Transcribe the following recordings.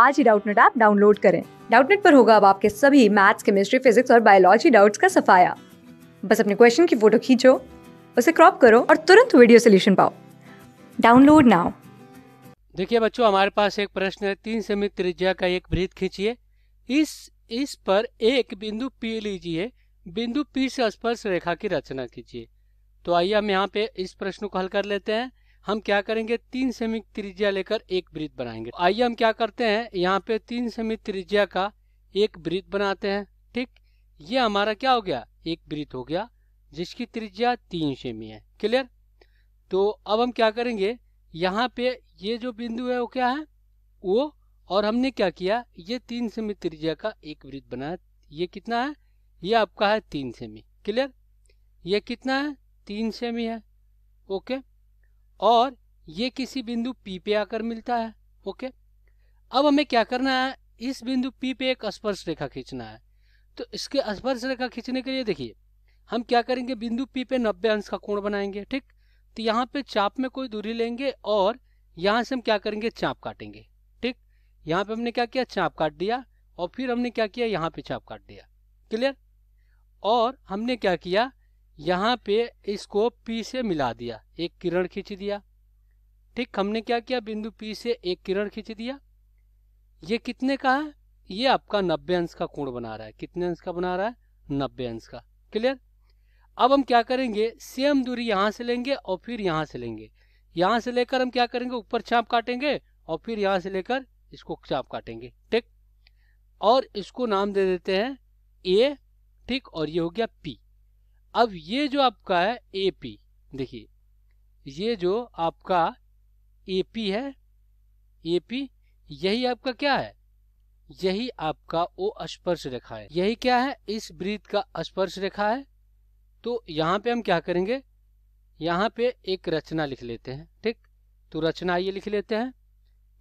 आज ही Doubtnut app download करें डाउटनेट पर होगा अब आपके सभी मैथ्स केमिस्ट्री फिजिक्स और बायोलॉजी डाउट्स का सफाया बस अपने क्वेश्चन की फोटो खींचो उसे क्रॉप करो और तुरंत वीडियो सोल्यूशन पाओ डाउनलोड नाउ देखिए बच्चों हमारे पास एक प्रश्न है तीन सेमी त्रिज्या का एक वृत्त खींचिए इस इस पर एक बिंदु P लीजिए बिंदु P से स्पर्श रेखा की रचना कीजिए तो आइए हम यहाँ पे इस प्रश्न को हल कर लेते हैं हम क्या करेंगे तीन सेमी त्रिज्या लेकर एक वृत्त बनाएंगे आइए हम क्या करते हैं यहाँ पे तीन सेमी त्रिज्या का एक वृत्त बनाते हैं ठीक ये हमारा क्या हो गया एक वृत्त हो गया जिसकी त्रिज्या तीन सेमी है क्लियर तो अब हम क्या करेंगे यहाँ पे ये जो बिंदु है वो क्या है वो और हमने क्या किया ये तीन सेमी त्रिज्या का एक वृत्त बनाया ये कितना है ये आपका है तीन सेमी क्लियर ये कितना है तीन सेमी है ओके और ये किसी बिंदु P पे आकर मिलता है ओके अब हमें क्या करना है इस बिंदु P पे एक स्पर्श रेखा खींचना है तो इसके स्पर्श रेखा खींचने के लिए देखिए हम क्या करेंगे बिंदु P पे 90 अंश का कोण बनाएंगे ठीक तो यहाँ पे चाप में कोई दूरी लेंगे और यहाँ से हम क्या करेंगे चाप काटेंगे ठीक यहाँ पे हमने क्या किया चाप काट दिया और फिर हमने क्या किया यहाँ पे चाप काट दिया क्लियर और हमने क्या किया यहाँ पे इसको P से मिला दिया एक किरण खींच दिया ठीक हमने क्या किया बिंदु P से एक किरण खींच दिया ये कितने का है ये आपका नब्बे अंश का कोण बना रहा है कितने अंश का बना रहा है नब्बे अंश का क्लियर अब हम क्या करेंगे सेम दूरी यहाँ से लेंगे और फिर यहाँ से लेंगे यहाँ से लेकर हम क्या करेंगे ऊपर छाप काटेंगे और फिर यहाँ से लेकर इसको छाप काटेंगे ठीक और इसको नाम दे देते हैं ए ठीक और ये हो गया पी अब ये जो आपका है ए पी देखिए ये जो आपका ए पी है ए पी यही आपका क्या है यही आपका ओ स्पर्श रेखा है यही क्या है इस वृत्त का स्पर्श रेखा है तो यहाँ पे हम क्या करेंगे यहाँ पे एक रचना लिख लेते हैं ठीक तो रचना ये लिख लेते हैं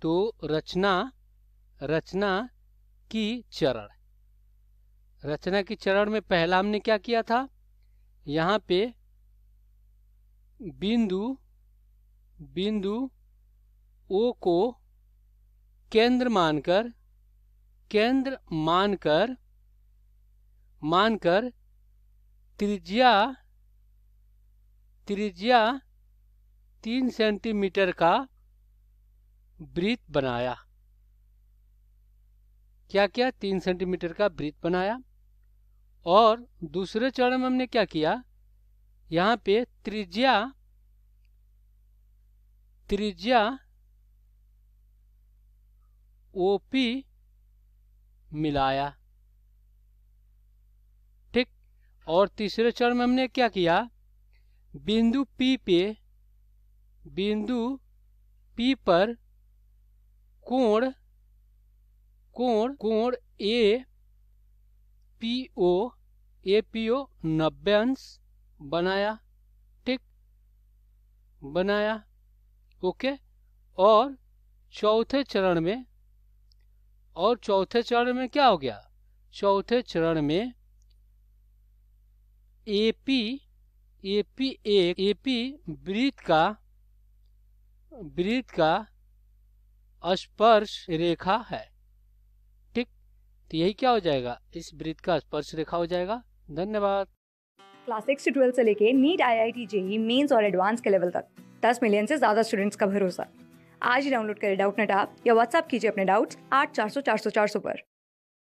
तो रचना रचना की चरण रचना की चरण में पहला हमने क्या किया था यहाँ पे बिंदु बिंदु ओ को केंद्र मानकर केंद्र मानकर मानकर त्रिज्या त्रिज्या तीन सेंटीमीटर का वृत्त बनाया क्या क्या तीन सेंटीमीटर का वृत्त बनाया और दूसरे चरण में हमने क्या किया यहाँ पे त्रिज्या त्रिज्या ओपी मिलाया ठीक और तीसरे चरण में हमने क्या किया बिंदु पी पे बिंदु पी पर कोण कोण कोण A P O A P O नब्बे अंश बनाया ठीक बनाया ओके और चौथे चरण में और चौथे चरण में क्या हो गया चौथे चरण में A P A P A A P वृत्त का वृत्त का स्पर्श रेखा है तो यही क्या हो जाएगा इस वृत्त का स्पर्श रेखा हो जाएगा धन्यवाद क्लास सिक्स से ट्वेल्व से लेके NEET I I T JEE mains और एडवांस के लेवल तक दस मिलियन से ज्यादा स्टूडेंट्स का भरोसा आज ही डाउनलोड करें डाउट नेट आप या व्हाट्सएप कीजिए अपने डाउट्स आठ चार सौ चार सौ चार सौ पर